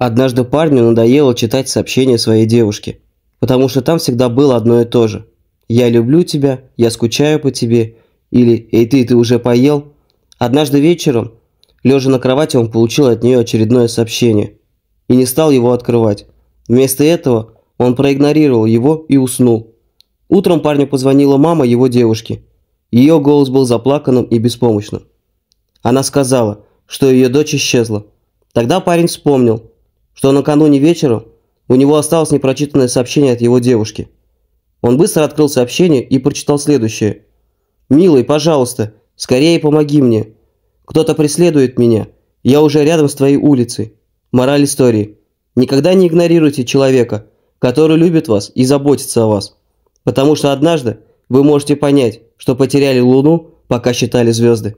Однажды парню надоело читать сообщения своей девушки, потому что там всегда было одно и то же. «Я люблю тебя», «Я скучаю по тебе» или «Эй ты, ты уже поел?». Однажды вечером, лежа на кровати, он получил от нее очередное сообщение и не стал его открывать. Вместо этого он проигнорировал его и уснул. Утром парню позвонила мама его девушки. Ее голос был заплаканным и беспомощным. Она сказала, что ее дочь исчезла. Тогда парень вспомнил, что накануне вечера у него осталось непрочитанное сообщение от его девушки. Он быстро открыл сообщение и прочитал следующее. «Милый, пожалуйста, скорее помоги мне. Кто-то преследует меня. Я уже рядом с твоей улицей». Мораль истории. Никогда не игнорируйте человека, который любит вас и заботится о вас. Потому что однажды вы можете понять, что потеряли Луну, пока считали звезды.